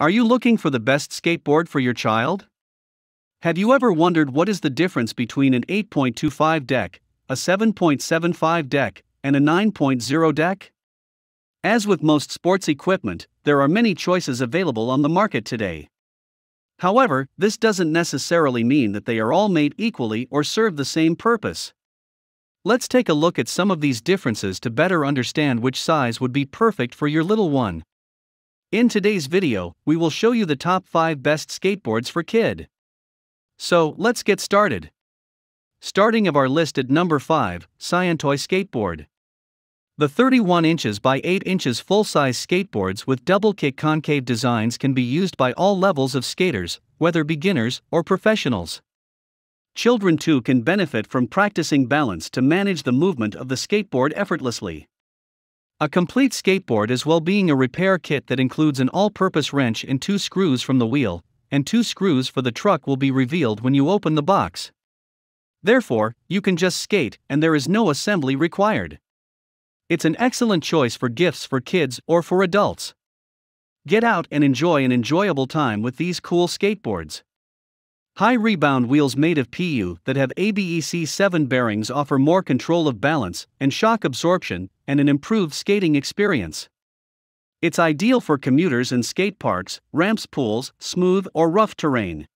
Are you looking for the best skateboard for your child? Have you ever wondered what is the difference between an 8.25 deck, a 7.75 deck, and a 9.0 deck? As with most sports equipment, there are many choices available on the market today. However, this doesn't necessarily mean that they are all made equally or serve the same purpose. Let's take a look at some of these differences to better understand which size would be perfect for your little one. In today's video, we will show you the top 5 best skateboards for kid. So, let's get started. Starting of our list at number 5, Scientoy Skateboard. The 31 inches by 8 inches full-size skateboards with double kick concave designs can be used by all levels of skaters, whether beginners or professionals. Children too can benefit from practicing balance to manage the movement of the skateboard effortlessly. A complete skateboard is well being a repair kit that includes an all purpose wrench and two screws from the wheel, and two screws for the truck will be revealed when you open the box. Therefore, you can just skate and there is no assembly required. It's an excellent choice for gifts for kids or for adults. Get out and enjoy an enjoyable time with these cool skateboards. High rebound wheels made of PU that have ABEC 7 bearings offer more control of balance and shock absorption and an improved skating experience. It's ideal for commuters and skate parks, ramps, pools, smooth or rough terrain.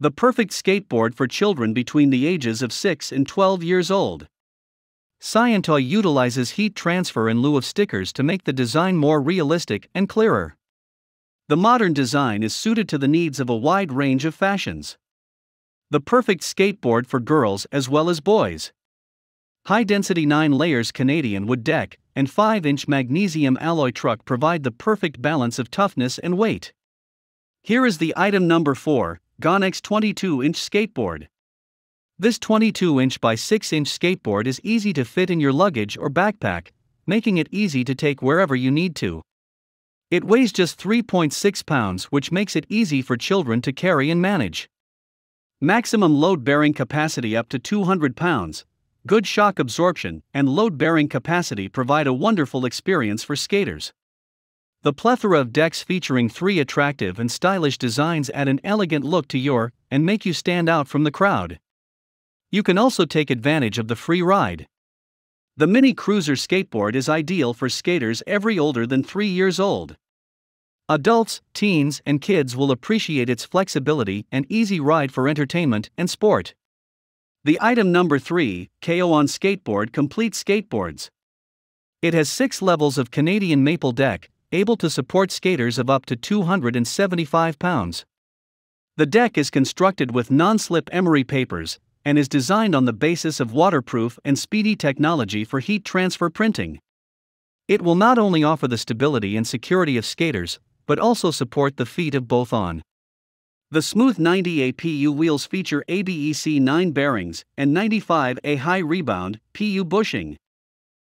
The perfect skateboard for children between the ages of 6 and 12 years old. Scientoy utilizes heat transfer in lieu of stickers to make the design more realistic and clearer the modern design is suited to the needs of a wide range of fashions. The perfect skateboard for girls as well as boys. High density 9 layers Canadian wood deck and 5 inch magnesium alloy truck provide the perfect balance of toughness and weight. Here is the item number 4 Gonex 22 inch skateboard. This 22 inch by 6 inch skateboard is easy to fit in your luggage or backpack, making it easy to take wherever you need to. It weighs just 3.6 pounds, which makes it easy for children to carry and manage. Maximum load bearing capacity up to 200 pounds, good shock absorption, and load bearing capacity provide a wonderful experience for skaters. The plethora of decks featuring three attractive and stylish designs add an elegant look to your and make you stand out from the crowd. You can also take advantage of the free ride. The Mini Cruiser skateboard is ideal for skaters every older than 3 years old. Adults, teens, and kids will appreciate its flexibility and easy ride for entertainment and sport. The item number 3, KO on Skateboard Complete Skateboards. It has 6 levels of Canadian maple deck, able to support skaters of up to 275 pounds. The deck is constructed with non slip emery papers, and is designed on the basis of waterproof and speedy technology for heat transfer printing. It will not only offer the stability and security of skaters, but also support the feet of both on. The smooth 90 APU wheels feature ABEC 9 bearings and 95A high rebound PU bushing.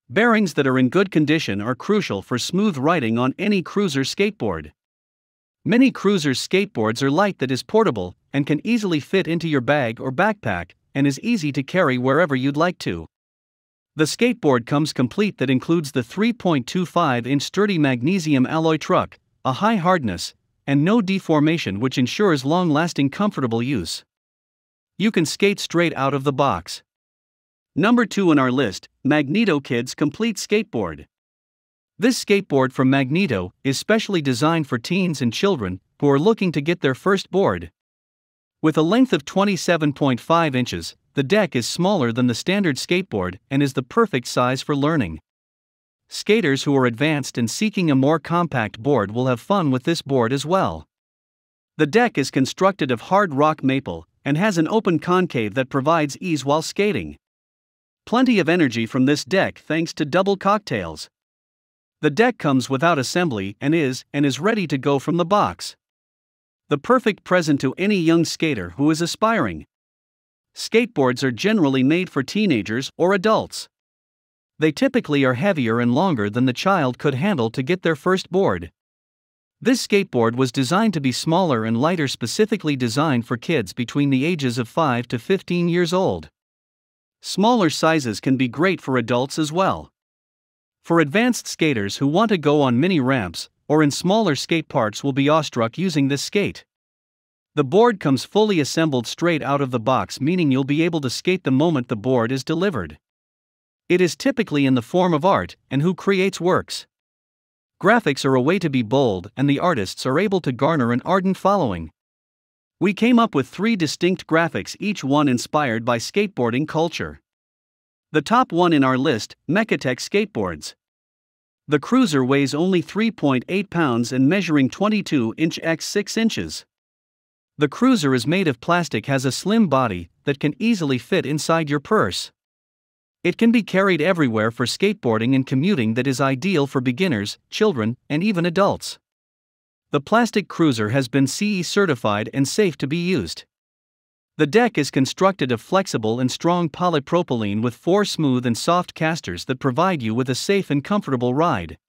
Bearings that are in good condition are crucial for smooth riding on any cruiser skateboard. Many cruisers' skateboards are light that is portable and can easily fit into your bag or backpack and is easy to carry wherever you'd like to. The skateboard comes complete that includes the 3.25 inch sturdy magnesium alloy truck, a high hardness, and no deformation which ensures long lasting comfortable use. You can skate straight out of the box. Number 2 on our list Magneto Kids Complete Skateboard. This skateboard from Magneto is specially designed for teens and children who are looking to get their first board. With a length of 27.5 inches, the deck is smaller than the standard skateboard and is the perfect size for learning. Skaters who are advanced and seeking a more compact board will have fun with this board as well. The deck is constructed of hard rock maple and has an open concave that provides ease while skating. Plenty of energy from this deck thanks to double cocktails. The deck comes without assembly and is and is ready to go from the box. The perfect present to any young skater who is aspiring. Skateboards are generally made for teenagers or adults. They typically are heavier and longer than the child could handle to get their first board. This skateboard was designed to be smaller and lighter, specifically designed for kids between the ages of 5 to 15 years old. Smaller sizes can be great for adults as well. For advanced skaters who want to go on mini ramps or in smaller skate parks will be awestruck using this skate. The board comes fully assembled straight out of the box meaning you'll be able to skate the moment the board is delivered. It is typically in the form of art and who creates works. Graphics are a way to be bold and the artists are able to garner an ardent following. We came up with three distinct graphics each one inspired by skateboarding culture. The top one in our list, Mechatech Skateboards. The cruiser weighs only 3.8 pounds and measuring 22 inch x 6 inches. The cruiser is made of plastic has a slim body that can easily fit inside your purse. It can be carried everywhere for skateboarding and commuting that is ideal for beginners, children, and even adults. The plastic cruiser has been CE certified and safe to be used. The deck is constructed of flexible and strong polypropylene with four smooth and soft casters that provide you with a safe and comfortable ride.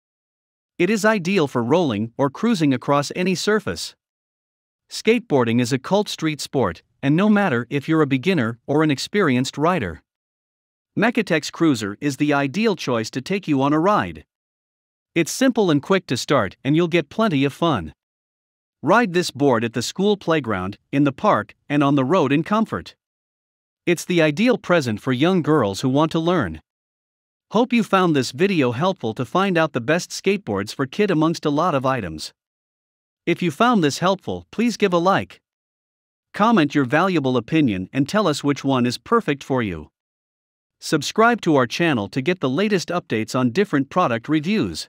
It is ideal for rolling or cruising across any surface. Skateboarding is a cult street sport, and no matter if you're a beginner or an experienced rider, Mechatex Cruiser is the ideal choice to take you on a ride. It's simple and quick to start, and you'll get plenty of fun. Ride this board at the school playground, in the park, and on the road in comfort. It's the ideal present for young girls who want to learn. Hope you found this video helpful to find out the best skateboards for kid amongst a lot of items. If you found this helpful, please give a like. Comment your valuable opinion and tell us which one is perfect for you. Subscribe to our channel to get the latest updates on different product reviews.